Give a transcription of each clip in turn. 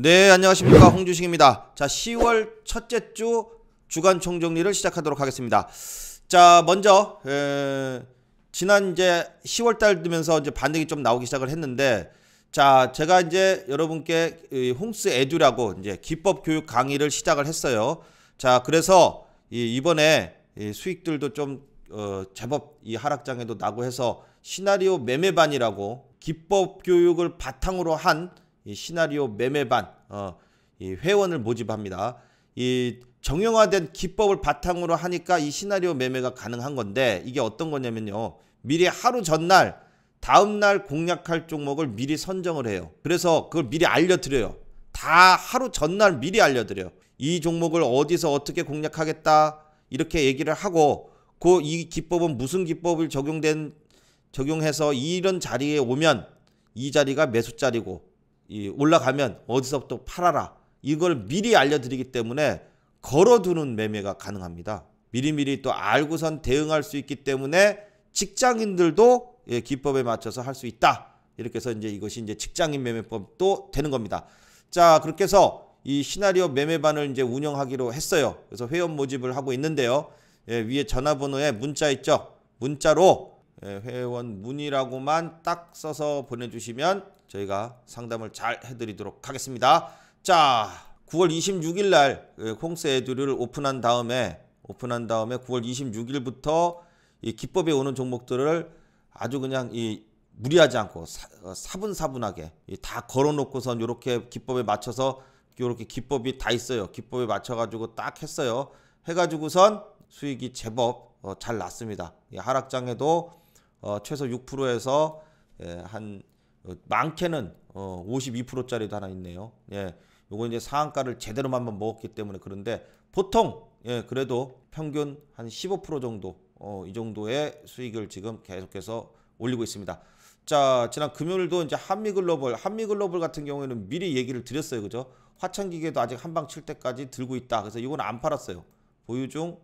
네, 안녕하십니까. 홍주식입니다 자, 10월 첫째 주 주간 총정리를 시작하도록 하겠습니다. 자, 먼저, 에, 지난 이제 10월 달 되면서 이제 반등이 좀 나오기 시작을 했는데, 자, 제가 이제 여러분께 홍스 에듀라고 이제 기법 교육 강의를 시작을 했어요. 자, 그래서 이번에 이이 수익들도 좀 어, 제법 이 하락장에도 나고 해서 시나리오 매매반이라고 기법 교육을 바탕으로 한 시나리오 매매반 어, 회원을 모집합니다. 이 정형화된 기법을 바탕으로 하니까 이 시나리오 매매가 가능한 건데 이게 어떤 거냐면요. 미리 하루 전날 다음날 공략할 종목을 미리 선정을 해요. 그래서 그걸 미리 알려드려요. 다 하루 전날 미리 알려드려요. 이 종목을 어디서 어떻게 공략하겠다 이렇게 얘기를 하고 그 이 기법은 무슨 기법을 적용된 적용해서 이런 자리에 오면 이 자리가 매수 자리고 이 올라가면 어디서부터 팔아라 이걸 미리 알려드리기 때문에 걸어두는 매매가 가능합니다. 미리미리 또 알고선 대응할 수 있기 때문에 직장인들도 예, 기법에 맞춰서 할 수 있다. 이렇게 해서 이제 이것이 이제 직장인 매매법도 되는 겁니다. 자, 그렇게 해서 이 시나리오 매매반을 이제 운영하기로 했어요. 그래서 회원 모집을 하고 있는데요. 예, 위에 전화번호에 문자 있죠? 문자로 예, 회원 문의라고만 딱 써서 보내주시면 저희가 상담을 잘 해드리도록 하겠습니다. 자, 9월 26일 날 예, 콩스 에듀를 오픈한 다음에 오픈한 다음에 9월 26일부터 이 기법에 오는 종목들을 아주 그냥 이 무리하지 않고 사, 어, 분사분하게다 걸어놓고선 이렇게 기법에 맞춰서 이렇게 기법이 다 있어요. 기법에 맞춰가지고 딱 했어요. 해가지고선 수익이 제법 어, 잘 났습니다. 하락장에도 어, 최소 6%에서 예, 한 어, 많게는 어, 52%짜리도 하나 있네요. 예. 요거 이제 상한가를 제대로만 한번 먹었기 때문에 그런데 보통 예, 그래도 평균 한 15% 정도 어, 이 정도의 수익을 지금 계속해서 올리고 있습니다. 자, 지난 금요일도 이제 한미글로벌, 한미글로벌 같은 경우에는 미리 얘기를 드렸어요. 그죠? 화천기계도 아직 한방 칠 때까지 들고 있다. 그래서 이건 안 팔았어요. 보유 중,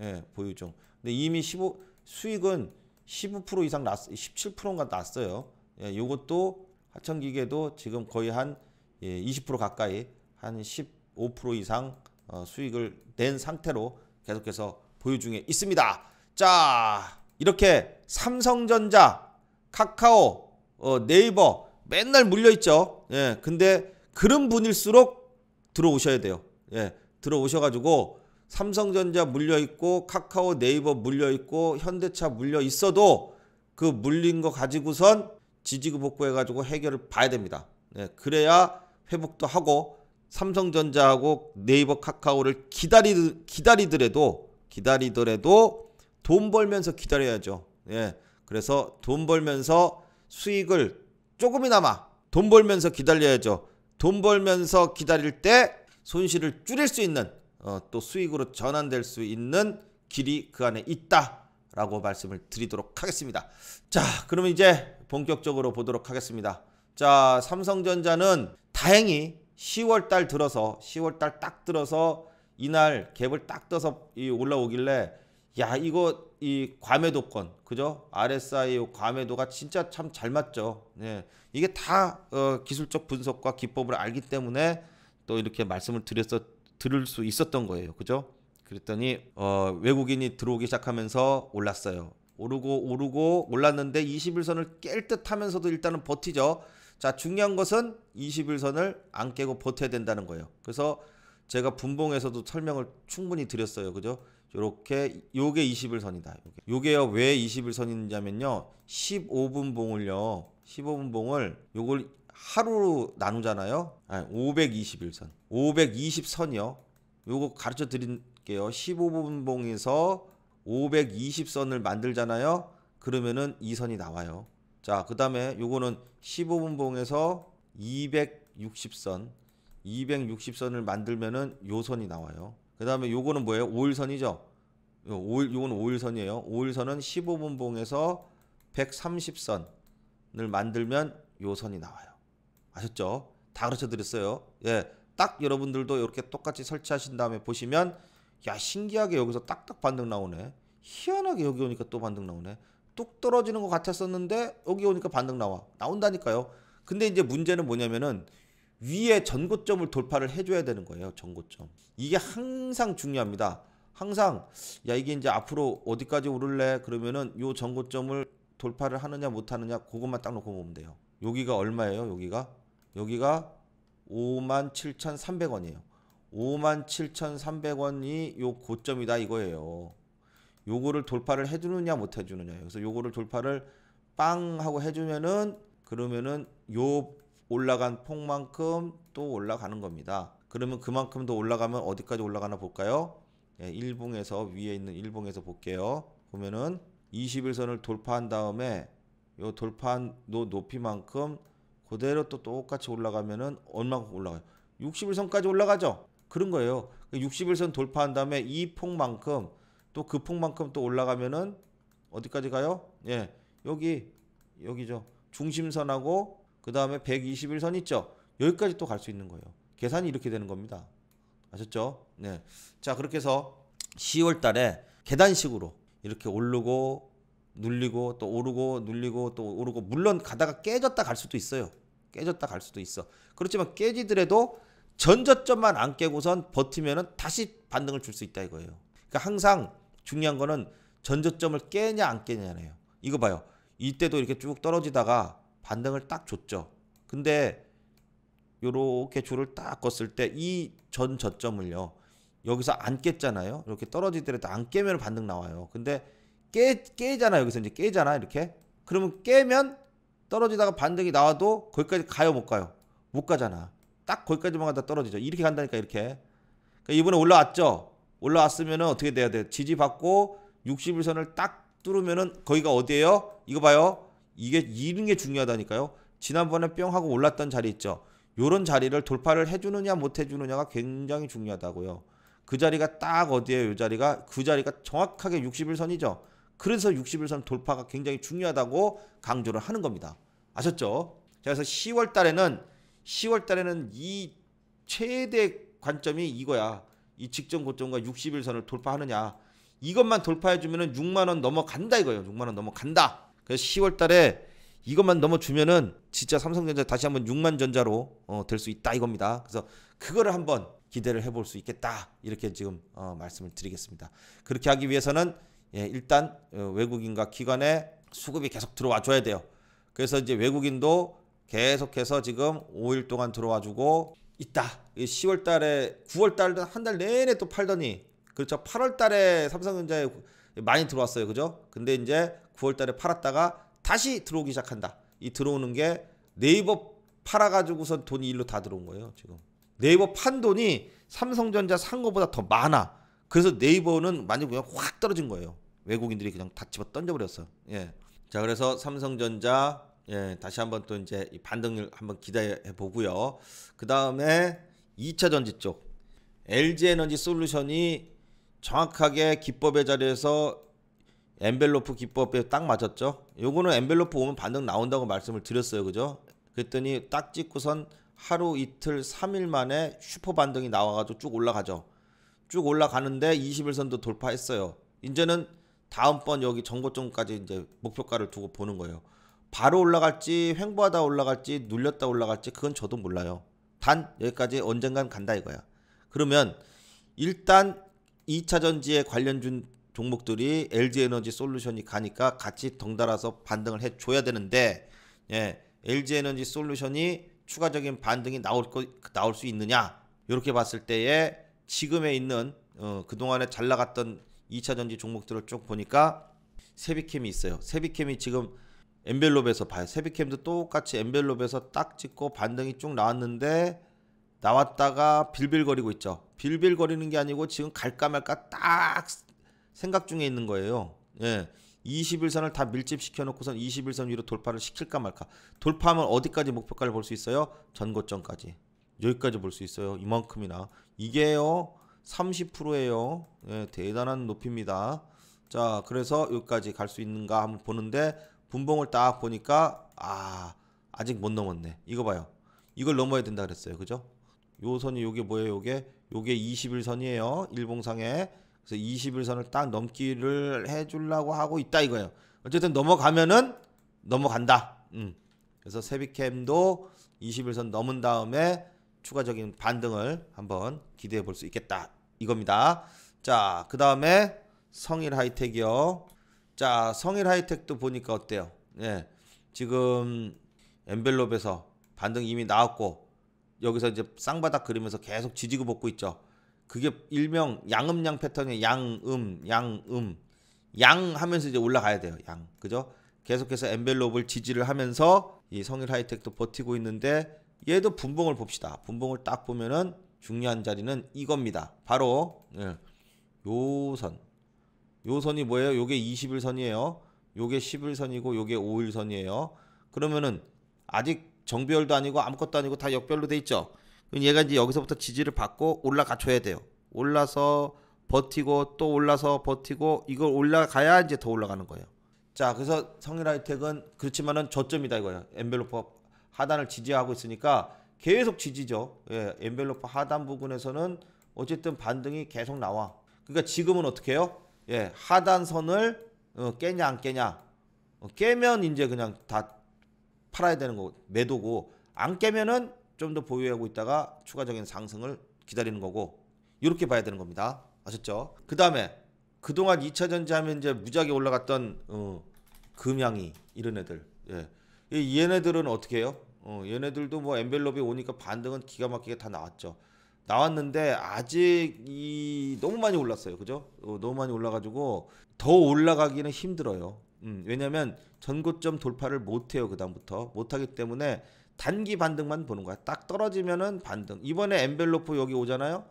예, 보유 중. 근데 이미 15, 수익은 15% 이상 났, 17%가 인 났어요. 예, 요것도 하청기계도 지금 거의 한 20% 예, 가까이 한 15% 이상 어, 수익을 낸 상태로 계속해서 보유 중에 있습니다. 자, 이렇게 삼성전자, 카카오, 어, 네이버 맨날 물려있죠. 예, 근데 그런 분일수록 들어오셔야 돼요. 예, 들어오셔가지고 삼성전자 물려 있고 카카오 네이버 물려 있고 현대차 물려 있어도 그 물린 거 가지고선 지지고 복구해 가지고 해결을 봐야 됩니다. 네, 그래야 회복도 하고 삼성전자하고 네이버 카카오를 기다리 기다리더라도 기다리더라도 돈 벌면서 기다려야죠. 예. 그래서 돈 벌면서 수익을 조금이나마 돈 벌면서 기다려야죠. 돈 벌면서 기다릴 때 손실을 줄일 수 있는 어, 또 수익으로 전환될 수 있는 길이 그 안에 있다라고 말씀을 드리도록 하겠습니다. 자, 그러면 이제 본격적으로 보도록 하겠습니다. 자, 삼성전자는 다행히 10월 달 들어서 10월 달 딱 들어서 이날 갭을 딱 떠서 올라오길래 야 이거 이 과매도권 그죠 RSI 과매도가 진짜 참 잘 맞죠 네, 이게 다 어, 기술적 분석과 기법을 알기 때문에 또 이렇게 말씀을 드렸었 들을 수 있었던 거예요. 그죠? 그랬더니 어, 외국인이 들어오기 시작하면서 올랐어요. 오르고 오르고 올랐는데 21선을 깰 듯 하면서도 일단은 버티죠. 자, 중요한 것은 21선을 안 깨고 버텨야 된다는 거예요. 그래서 제가 분봉에서도 설명을 충분히 드렸어요. 그죠? 요렇게 요게 21선이다. 요게. 요게요. 왜 21선이냐면요. 15분 봉을요. 15분 봉을 요걸 하루로 나누잖아요. 521선. 아, 520선이요. 요거 가르쳐 드릴게요. 15분봉에서 520선을 만들잖아요. 그러면은 2선이 나와요. 자, 그 다음에 요거는 15분봉에서 260선. 260선을 만들면은 요선이 나와요. 그 다음에 요거는 뭐예요? 5일선이죠? 5일, 요거는 5일선이에요. 5일선은 15분봉에서 130선을 만들면 요선이 나와요. 아셨죠? 다 가르쳐 드렸어요. 예. 딱 여러분들도 이렇게 똑같이 설치하신 다음에 보시면 야 신기하게 여기서 딱딱 반등 나오네 희한하게 여기 오니까 또 반등 나오네 뚝 떨어지는 것 같았었는데 여기 오니까 반등 나와 나온다니까요 근데 이제 문제는 뭐냐면은 위에 전고점을 돌파를 해줘야 되는 거예요 전고점 이게 항상 중요합니다 항상 야 이게 이제 앞으로 어디까지 오를래 그러면은 요 전고점을 돌파를 하느냐 못하느냐 그것만 딱 놓고 보면 돼요 여기가 얼마예요 여기가 여기가 57,300원이에요. 57,300원이 요 고점이다 이거예요. 요거를 돌파를 해주느냐 못 해주느냐. 그래서 요거를 돌파를 빵 하고 해주면은 그러면은 요 올라간 폭만큼 또 올라가는 겁니다. 그러면 그만큼 더 올라가면 어디까지 올라가나 볼까요? 예, 일봉에서 위에 있는 일봉에서 볼게요. 보면은 21선을 돌파한 다음에 요 돌파한 높이만큼 그대로 또 똑같이 올라가면은 얼마큼 올라가요? 61선까지 올라가죠? 그런 거예요. 61선 그 돌파한 다음에 이 폭만큼 또 그 폭만큼 또 올라가면은 어디까지 가요? 예. 여기 여기죠. 중심선하고 그 다음에 121선 있죠. 여기까지 또 갈 수 있는 거예요. 계산이 이렇게 되는 겁니다. 아셨죠? 네. 자 그렇게 해서 10월 달에 계단식으로 이렇게 오르고 눌리고 또 오르고 눌리고 또 오르고 물론 가다가 깨졌다 갈 수도 있어요. 깨졌다 갈 수도 있어. 그렇지만 깨지더라도 전저점만 안 깨고선 버티면은 다시 반등을 줄 수 있다 이거예요. 그러니까 항상 중요한 거는 전저점을 깨냐 안 깨냐네요. 이거 봐요. 이때도 이렇게 쭉 떨어지다가 반등을 딱 줬죠. 근데 요렇게 줄을 딱 껐을 때 이전 저점을요. 여기서 안 깼잖아요. 이렇게 떨어지더라도 안 깨면 반등 나와요. 근데 깨 깨잖아. 여기서 이제 깨잖아. 이렇게. 그러면 깨면 떨어지다가 반등이 나와도 거기까지 가요 못 가요 못 가잖아 딱 거기까지만 갔다 떨어지죠 이렇게 간다니까 이렇게 그러니까 이번에 올라왔죠 올라왔으면은 어떻게 돼야 돼 지지받고 61선을 딱 뚫으면은 거기가 어디예요 이거 봐요 이게 이런 게 중요하다니까요 지난번에 뿅 하고 올랐던 자리 있죠 요런 자리를 돌파를 해주느냐 못 해주느냐가 굉장히 중요하다고요 그 자리가 딱 어디에요 요 자리가 그 자리가 정확하게 61선이죠 그래서 61선 돌파가 굉장히 중요하다고 강조를 하는 겁니다. 아셨죠? 자, 그래서 10월 달에는 10월 달에는 이 최대 관점이 이거야. 이 직전 고점과 61선을 돌파하느냐. 이것만 돌파해 주면은 6만 원 넘어간다 이거예요. 6만 원 넘어간다. 그래서 10월 달에 이것만 넘어주면은 진짜 삼성전자 다시 한번 6만 전자로 어, 될수 있다 이겁니다. 그래서 그거를 한번 기대를 해볼 수 있겠다 이렇게 지금 어, 말씀을 드리겠습니다. 그렇게 하기 위해서는 예, 일단 어, 외국인과 기관에 수급이 계속 들어와 줘야 돼요. 그래서 이제 외국인도 계속해서 지금 5일 동안 들어와 주고 있다. 10월 달에 9월 달도 한달 내내 또 팔더니 그렇죠. 8월 달에 삼성전자에 많이 들어왔어요. 그죠? 근데 이제 9월 달에 팔았다가 다시 들어오기 시작한다. 이 들어오는 게 네이버 팔아 가지고선 돈이 일로 다 들어온 거예요, 지금. 네이버 판 돈이 삼성전자 산 거보다 더 많아. 그래서 네이버는 완전 그냥 확 떨어진 거예요. 외국인들이 그냥 다 집어 던져버렸어. 예. 자, 그래서 삼성전자, 예, 다시 한번 또 이제 반등률 한번 기대해 보고요. 그 다음에 2차 전지 쪽. LG 에너지 솔루션이 정확하게 기법의 자리에서 엔벨로프 기법에 딱 맞았죠. 요거는 엔벨로프 오면 반등 나온다고 말씀을 드렸어요. 그죠? 그랬더니 딱 찍고선 하루 이틀 3일 만에 슈퍼 반등이 나와가지고 쭉 올라가죠. 쭉 올라가는데 21선도 돌파했어요. 이제는 다음번 여기 정고점까지 이제 목표가를 두고 보는 거예요. 바로 올라갈지 횡보하다 올라갈지 눌렸다 올라갈지 그건 저도 몰라요. 단 여기까지 언젠간 간다 이거야. 그러면 일단 2차전지에 관련준 종목들이 LG에너지 솔루션이 가니까 같이 덩달아서 반등을 해줘야 되는데 예, LG에너지 솔루션이 추가적인 반등이 나올 거 나올 수 있느냐 이렇게 봤을 때에 지금에 있는 어, 그동안에 잘 나갔던 2차 전지 종목들을 쭉 보니까 세비캠이 있어요. 세비캠이 지금 엠벨롭에서 봐요. 세비캠도 똑같이 엠벨롭에서딱 찍고 반등이 쭉 나왔는데 나왔다가 빌빌거리고 있죠. 빌빌거리는 게 아니고 지금 갈까 말까 딱 생각 중에 있는 거예요. 예. 21선을 다 밀집시켜 놓고선 21선 위로 돌파를 시킬까 말까. 돌파하면 어디까지 목표가를 볼 수 있어요? 전고점까지. 여기까지 볼 수 있어요. 이만큼이나 이게요 3 0에요 예, 대단한 높이입니다. 자, 그래서 여기까지 갈 수 있는가 한번 보는데 분봉을 딱 보니까 아 아직 못 넘었네. 이거 봐요. 이걸 넘어야 된다 그랬어요. 그죠? 요 선이 요게 뭐예요? 요게 요게 21선이에요. 일봉상에. 그래서 21선을 딱 넘기를 해 주려고 하고 있다 이거예요. 어쨌든 넘어가면은 넘어간다. 음. 그래서 세비캠도 21선 넘은 다음에 추가적인 반등을 한번 기대해 볼 수 있겠다 이겁니다. 자, 그 다음에 성일 하이텍이요. 자, 성일 하이텍도 보니까 어때요? 예, 지금 엔벨롭에서 반등 이미 나왔고 여기서 이제 쌍바닥 그리면서 계속 지지고 먹고 있죠. 그게 일명 양음양 패턴의 양음, 양음, 양 하면서 이제 올라가야 돼요. 양, 그죠? 계속해서 엔벨롭을 지지를 하면서 이 성일 하이텍도 버티고 있는데 얘도 분봉을 봅시다. 분봉을 딱 보면은 중요한 자리는 이겁니다. 바로 예, 요선. 요선이 뭐예요? 요게 21선이에요. 요게 11선이고 요게 5일선이에요. 그러면은 아직 정비열도 아니고 아무것도 아니고 다 역별로 돼 있죠. 그럼 얘가 이제 여기서부터 지지를 받고 올라가줘야 돼요. 올라서 버티고 또 올라서 버티고 이걸 올라가야 이제 더 올라가는 거예요. 자, 그래서 성일 하이텍은 그렇지만은 저점이다 이거예요. 엠벨로퍼 하단을 지지하고 있으니까 계속 지지죠. 예, 엔벨로프 하단 부분에서는 어쨌든 반등이 계속 나와. 그러니까 지금은 어떻게 해요? 예, 하단선을 어, 깨냐 안 깨냐. 어, 깨면 이제 그냥 다 팔아야 되는 거 매도고 안 깨면은 좀 더 보유하고 있다가 추가적인 상승을 기다리는 거고 이렇게 봐야 되는 겁니다. 아셨죠? 그 다음에 그동안 2차전지 하면 이제 무지하게 올라갔던 어, 금양이 이런 애들 예. 얘네들은 어떻게 해요? 어, 얘네들도 뭐 엔벨롭이 오니까 반등은 기가 막히게 다 나왔죠. 나왔는데 아직 이 너무 많이 올랐어요. 그죠? 어, 너무 많이 올라가지고 더 올라가기는 힘들어요. 음, 왜냐면 전고점 돌파를 못 해요. 그다음부터 못 하기 때문에 단기 반등만 보는 거야. 딱 떨어지면은 반등. 이번에 엔벨로프 여기 오잖아요.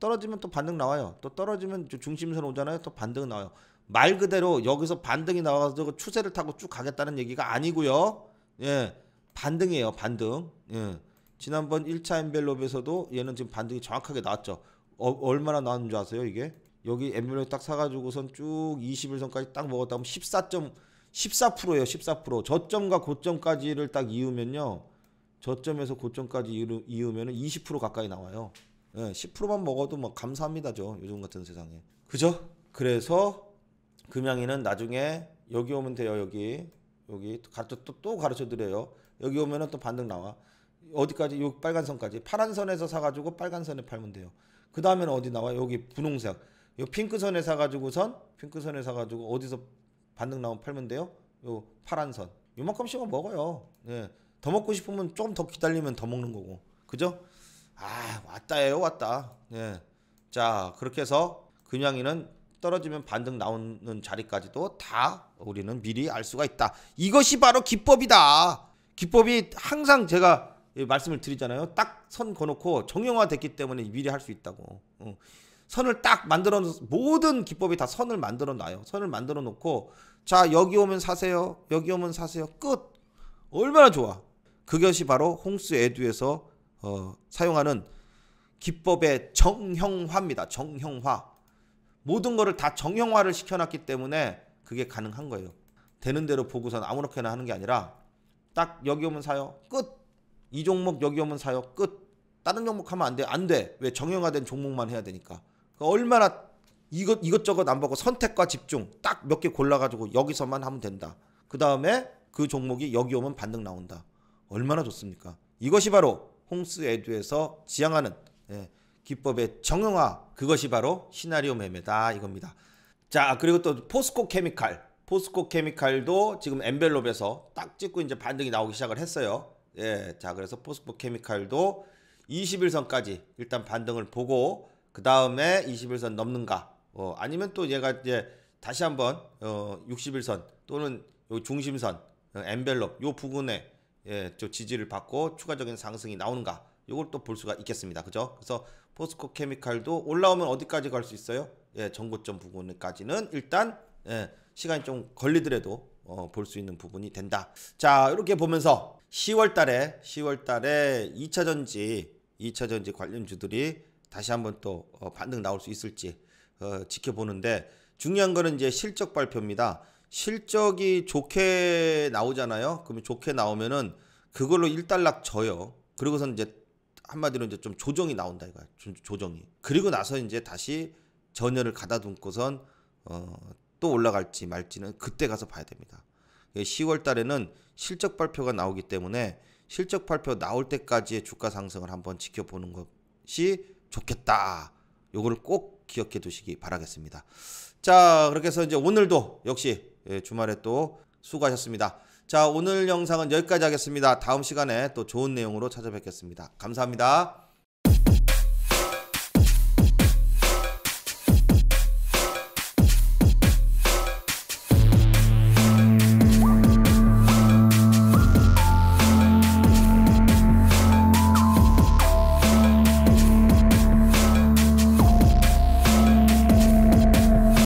떨어지면 또 반등 나와요. 또 떨어지면 중심선 오잖아요. 또 반등 나와요. 말 그대로 여기서 반등이 나와서 추세를 타고 쭉 가겠다는 얘기가 아니고요. 예. 반등이에요. 반등. 예. 지난번 1차 엔벨롭에서도 얘는 지금 반등이 정확하게 나왔죠. 어, 얼마나 나왔는 줄 아세요, 이게? 여기 엔벨롭 딱 사가지고선 쭉 21선까지 딱 먹었다면 14. 14%예요, 14%. 저점과 고점까지를 딱 이으면요. 저점에서 고점까지 이으면 20% 가까이 나와요. 예, 10%만 먹어도 뭐 감사합니다죠. 요즘 같은 세상에. 그죠? 그래서 금양이는 나중에 여기 오면 돼요, 여기. 여기 가르쳐 또, 또 가르쳐 드려요. 여기 오면은 또 반등 나와. 어디까지? 요 빨간 선까지. 파란 선에서 사가지고 빨간 선에 팔면 돼요. 그 다음에는 어디 나와? 여기 분홍색. 요 핑크 선에 사가지고 선, 핑크 선에 사가지고 어디서 반등 나오면 팔면 돼요. 요 파란 선. 요만큼씩은 먹어요. 네. 더 먹고 싶으면 조금 더 기다리면 더 먹는 거고. 그죠? 아, 왔다예요, 왔다. 네. 자, 그렇게 해서 근양이는 떨어지면 반등 나오는 자리까지도 다 우리는 미리 알 수가 있다. 이것이 바로 기법이다. 기법이 항상 제가 말씀을 드리잖아요. 딱선 거놓고 정형화됐기 때문에 미리 할 수 있다고. 어. 선을 딱 만들어 놓 모든 기법이 다 선을 만들어 놔요. 선을 만들어 놓고 자 여기 오면 사세요. 여기 오면 사세요. 끝. 얼마나 좋아. 그것이 바로 홍수 에듀에서 어, 사용하는 기법의 정형화입니다. 정형화. 모든 거를 다 정형화를 시켜놨기 때문에 그게 가능한 거예요. 되는 대로 보고선 아무렇게나 하는 게 아니라 딱 여기 오면 사요. 끝. 이 종목 여기 오면 사요. 끝. 다른 종목 하면 안 돼. 안 돼. 왜 정형화된 종목만 해야 되니까. 그니까 얼마나 이것 이것저것 안 보고 선택과 집중 딱 몇 개 골라가지고 여기서만 하면 된다. 그 다음에 그 종목이 여기 오면 반등 나온다. 얼마나 좋습니까? 이것이 바로 홍스 에듀에서 지향하는 예. 기법의 정형화 그것이 바로 시나리오 매매다 이겁니다. 자 그리고 또 포스코 케미칼 포스코 케미칼도 지금 엔벨롭에서 딱 찍고 이제 반등이 나오기 시작을 했어요. 예, 자 그래서 포스코 케미칼도 21선까지 일단 반등을 보고 그 다음에 21선 넘는가 어, 아니면 또 얘가 이제 다시 한번 어, 61선 또는 요 중심선 엠벨롭 어, 요 부근에 예, 저 지지를 받고 추가적인 상승이 나오는가 이걸 또 볼 수가 있겠습니다. 그죠? 그래서 포스코 케미칼도 올라오면 어디까지 갈 수 있어요? 예, 전고점 부분까지는 일단 예, 시간이 좀 걸리더라도 어, 볼 수 있는 부분이 된다. 자, 이렇게 보면서 10월 달에 10월 달에 2차 전지 2차 전지 관련주들이 다시 한번 또 어, 반등 나올 수 있을지 어, 지켜보는데 중요한 거는 이제 실적 발표입니다. 실적이 좋게 나오잖아요. 그러면 좋게 나오면은 그걸로 일단락 져요. 그리고선 이제 한마디로 이제 좀 조정이 나온다 이거야. 조, 정이 그리고 나서 이제 다시 전열을 가다듬고선 어, 또 올라갈지 말지는 그때 가서 봐야 됩니다. 10월 예, 달에는 실적 발표가 나오기 때문에 실적 발표 나올 때까지의 주가 상승을 한번 지켜보는 것이 좋겠다. 요거를 꼭 기억해 두시기 바라겠습니다. 자, 그렇게 해서 이제 오늘도 역시 예, 주말에 또 수고하셨습니다. 자, 오늘 영상은 여기까지 하겠습니다. 다음 시간에 또 좋은 내용으로 찾아뵙겠습니다. 감사합니다.